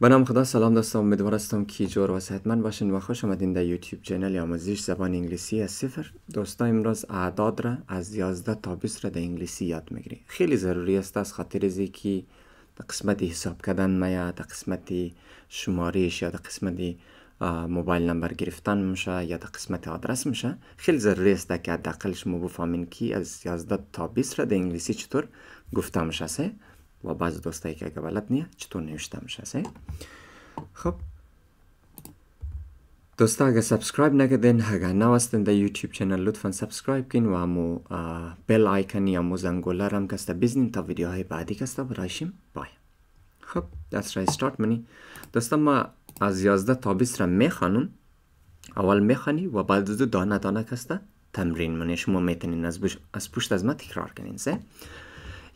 به نام خدا سلام دوستان امیدوار هستم که جور و صحتمند باشین و خوش آمدین در یوتیوب چنل آموزش زبان انگلیسی از صفر دوستان امروز اعداد را از 11 تا 20 را در انگلیسی یاد میگیریم خیلی ضروری است از خاطر زی که در قسمت حساب کردن ما یا در قسمت شمارش یا در قسمت موبایل نمبر گرفتن میشه یا در قسمت آدرس میشه خیلی ضروری است که حداقل شما بفهمین که از 11 تا 20 را در انگلیسی چطور گفته میشه و بعض دوستایی که اگه بلد نیه چطور نوشته میشه خب دوستا اگه سبسکرایب نکردین اگه نوستین هستین در یوتیوب چنل لطفا سبسکرایب کن و همو بل آیکن یا مو زنگوله رم کسته بزنین تا ویدیوهای بعدی کسته برایشیم بای خب دست رای استارت منی دوستا ما از 11 تا 20 را میخانون اول میخانی و بعد دو دانه دانه کاستا تمرین منی شما میتونین از, از پشت از ما تکرار کنین سه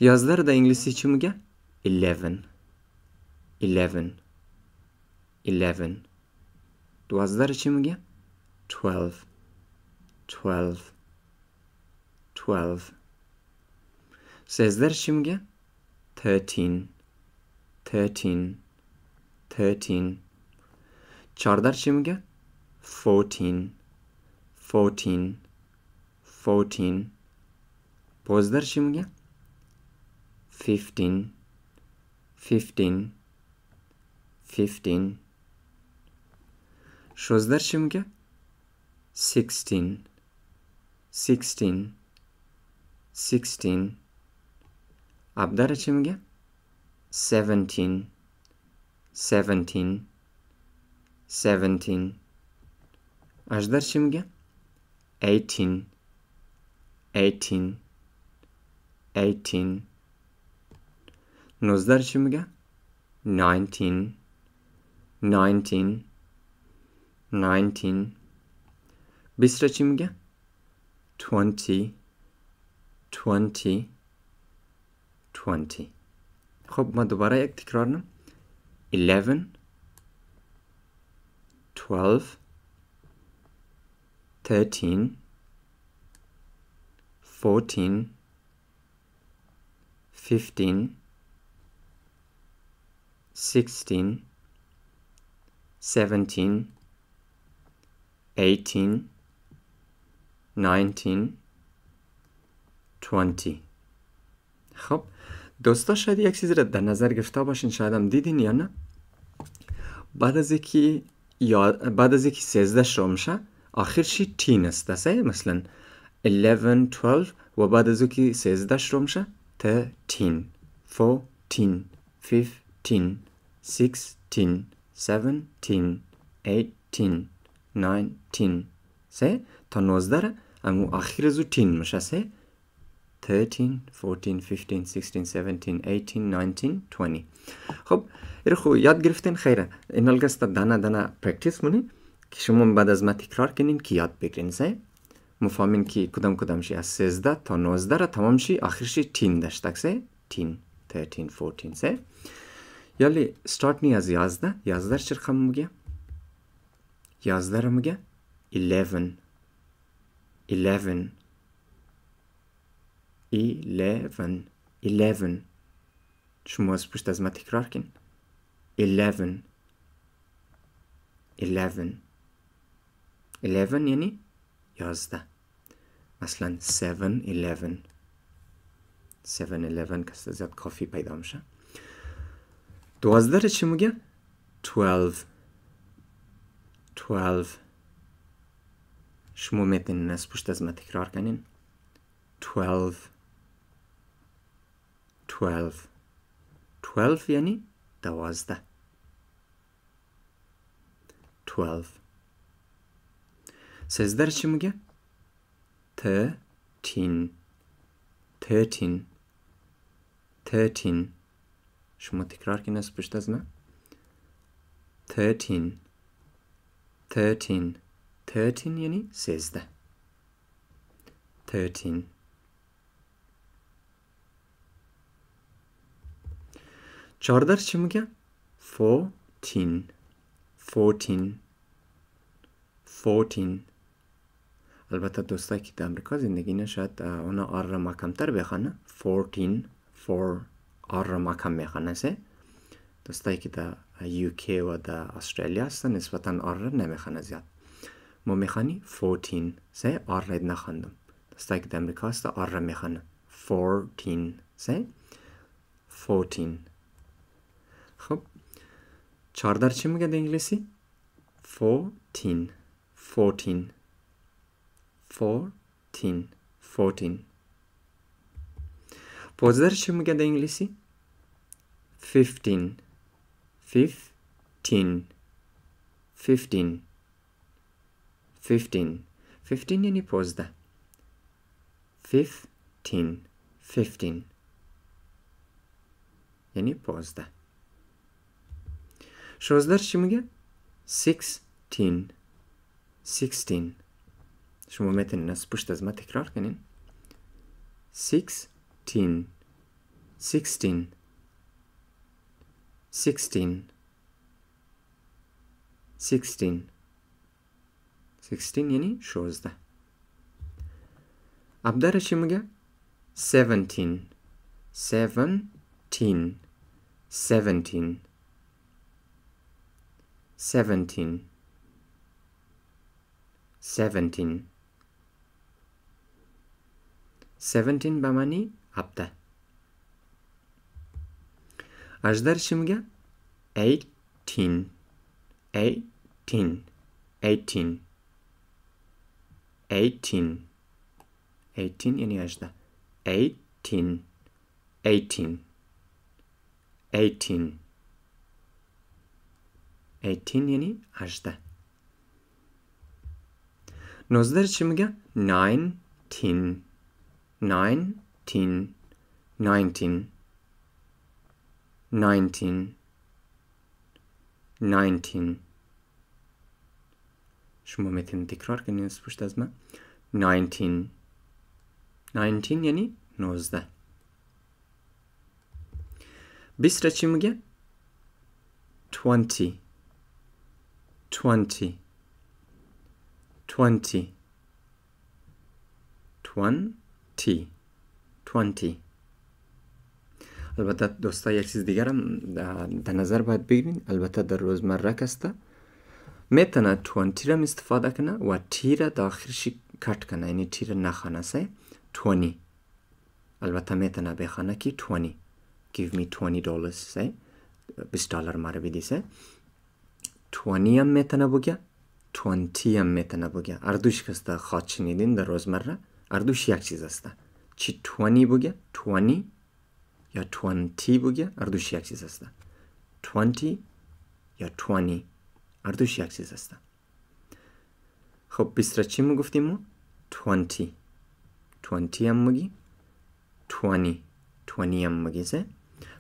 Yazları da İngilizce çımıga. Eleven. Eleven. Eleven. Duazları çımıga. Twelve. Twelve. Twelve. Sözler çımıga. Thirteen. Thirteen. Thirteen. Çardar çımıga. Fourteen. Fourteen. Fourteen. Pozlar çımıga fifteen, fifteen, fifteen. Що значимге? Sixteen, sixteen, sixteen. Абдарачимге? Seventeen, seventeen, seventeen. Аждарчимге? Eighteen, eighteen, eighteen. نوزده چی میگن؟ 19 19 19 20 چی میگن؟ 20 20 20 خب ما دوباره یک تکرار نم 11 12 13 14 15 16, 17, 18, 19, 20 خب دوستا شاید یک چیزی را در نظر گرفته باشین شاید هم دیدین یا نه بعد از یکی بعد از یکی 13 شروع میشه آخر چی تین است دسته مثلا 11 12 و بعد از یکی 13 شروع میشه 13 14 15 16, 17, 18, 19 سه تا 19 امو آخر زو تین میشه، سه 13, 14, 15, 16, 17, 18, 19, 20 خب ارخو خب یاد گرفتین خیره اینالگست دانه دانه پرکتیس مونین که شما بعد از ما تکرار کنین که یاد بگیرین سه مفهمین که کدام کدام شی از 13 تا 19 را تمام شی آخر شی تین داشتک سه تین 13, 14 سه یالی start نیاز یازده یازده چه رقم میگه یازده رو میگه 11 11 11 11 شما از پشت از ما تکرار کن 11 11 11 یعنی 11 مثلا 7 11 7 11 که زیاد کافی پیدا میشه دوازده چی 12 12 شما میتونین از پشت از ما 12 12 12 یعنی دوازده 12 سیزده چی میگه؟ 13 13 شما تکرار پشت از من 13 13 13 یعنی 13 13 چهاردر چی میگه؟ 14 14 14 البته دوستایی که در امریکا زندگی نشد اونا آر را ما کمتر بخوانه 14 4 آراماکا میخنسه دوستایی که در یوکی و در استرالیا هستن نسبتا آر نمیخنه زیاد ما میخوانی 14 سه آر رید نخوندم دوستایی که در امریکا هست آر میخنه 14 سه 14 خب چاردر چی میگه در انگلیسی؟ 14 14 14 14 پانزده چی میگه در انگلیسی؟ 15 15 15 15 15 یعنی پانزده 15 15 یعنی پانزده شازده چی میگه؟ 16 16 شما میتونین از پشت از ما تکرار کنین 16 15 16 16 16 16 yani şozda. अब şimdi Shimga 17 Seventeen, seventeen, seventeen, 17 17 bamani hafta. Aș dar și mgea? 18, 18, 18, 18, 18 yani yaşta. 18, 18, 18, 18 yani yaşta. Nozlar çimge 19, 19, 19 19 19 شما متین تکرار کنید. یوسف پشت از من 19 19 یعنی 19 بیست را چمگه 20 20 20 20 20 البته دوستا یک چیز دیگر هم در نظر باید بگیرین البته در روزمره کسته میتونه 20 را استفاده کنه و تی را داخلشی کت کنه یعنی تی را نخانه سه 20 البته میتونه بخانه که 20 give me 20 dollars سه 20 دلار مارو بیدی سه 20 هم میتونه بگه 20 هم میتونه بگه اردوش کسته خواد چنیدین در روزمره اردوش یک چیز است چی 20 بگه 20 یا 20 بگه اردوش یک چیز است 20 یا 20 اردوش یک چیز است خب 20 را چی 20 20 هم مگی 20 20 هم مگی زه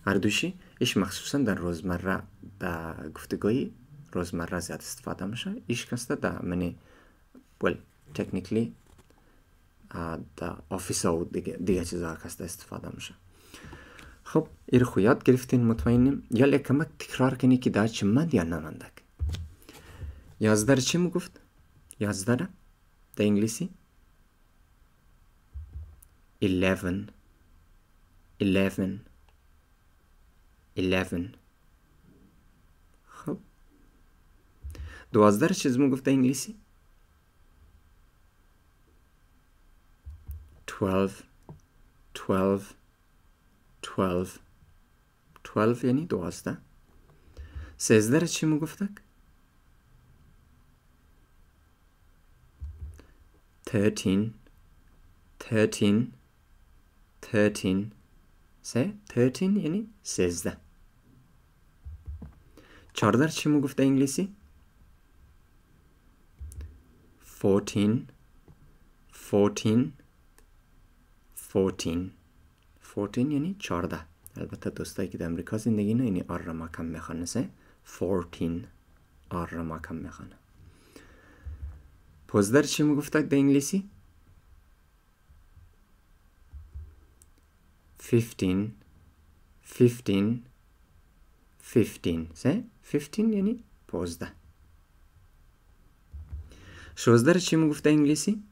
اردوشی ایش مخصوصا در روزمره دا گفتگوی روزمره زیاد استفاده میشه ایش کسته در منی well technically د آفیس او دیگه چیزها که است استفاده میشه خب ایر خو یاد گرفتین مطمئنیم یا لکمک تکرار کنی که در چی مند یا نمندک یازده چی گفت؟ یازده ده انگلیسی 11 11 11 خب دوازده چیز میگفت انگلیسی 12 12 12 12 یعنی دو هسته 13 را چی مو گفتک 13 13 13 سه 13 یعنی 13 14 را چی مو گفته انگلیسی 14 14 14 14 یعنی 14 البته دوستایی که در امریکا زندگی نه یعنی آر را ما کم میخوانه سه 14 آر را ما کم میخوانه پوزدر چی میگفتک به انگلیسی؟ 15 15 15 سه 15 یعنی 15 16 چی میگفته انگلیسی؟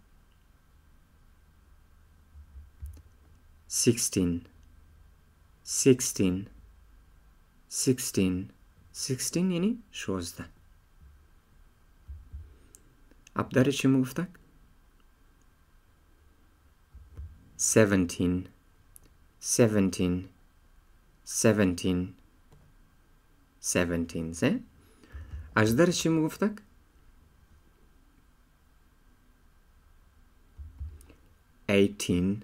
sixteen, sixteen, sixteen, sixteen yani shu o'zida обдары чему в так seventeen, seventeen, seventeen, seventeen, да? А ждали чему в так? Eighteen,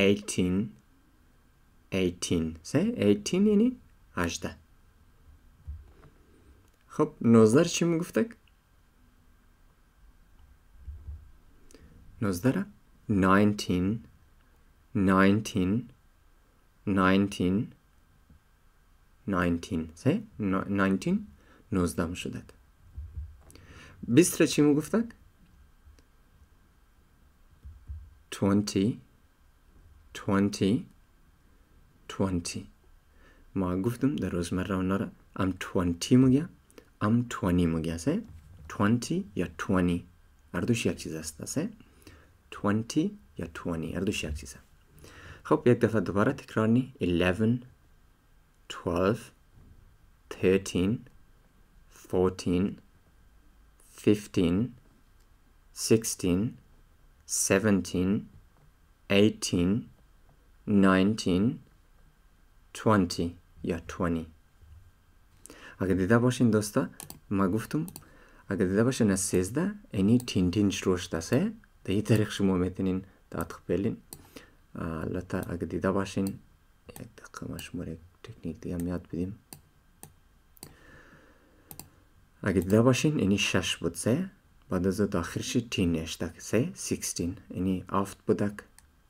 18 18 se 18 یعنی 18 خب 19 چی میگفتک 19 19 19 19 19 سه 19 19 مشدد 20 را چی میگفتک 20 20 20 ما گفتم در روزمره اونا را ام 20 میگه ام 20 میگه سه 20 یا 20 هر دوش یک چیز است سه 20 یا 20 هر دوش یک چیزه خب یک دفعه دوباره تکرار نی 11 12 13 14 15 16 17 18 19 20 ya 20 اگه دیده باشین دوستا ما گفتم اگه دیده باشین از سیزده اینی تین تین شروش دسته ده یه تاریخ شما میتنین ده اتخ بلین لطا اگه دیده باشین یک دقیقه ما شما تکنیک دیگه میاد بدیم اگه دیده باشین اینی شش بود سه بعد از اتاخرشی تین نشتک سه سیکستین اینی آفت بودک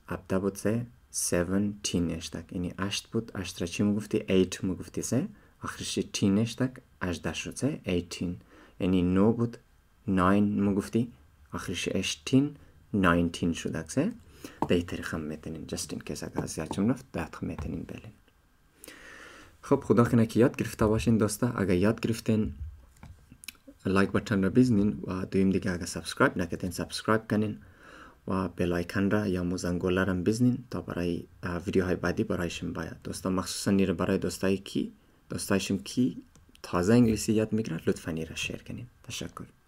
ابتا بود سه 17 تک یعنی 8 بود 8 را چی میگفتی 8 میگفتی سه آخرش 10 تک 18 شد سه 18 یعنی 9 بود 9 میگفتی آخرش 18 19 شد اکسه دهی طریقه هم میتونین جست این کیس اگر از یادتون رفت دقیق میتونین بلین خب خدا کنه که یاد گرفته باشین دوستا اگر یاد گرفتین لایک بتن را بیزنین و دویم دیگه اگر سابسکرایب نکردین سابسکرایب کنین و لایکن را یا موزنگوله را بزنین تا برای ویدیوهای بعدی برایشم باید دوستا مخصوصا نیره برای دوستایی کی دوستایشم کی تازه انگلیسی یاد میگیره لطفا را شیر کنین تشکر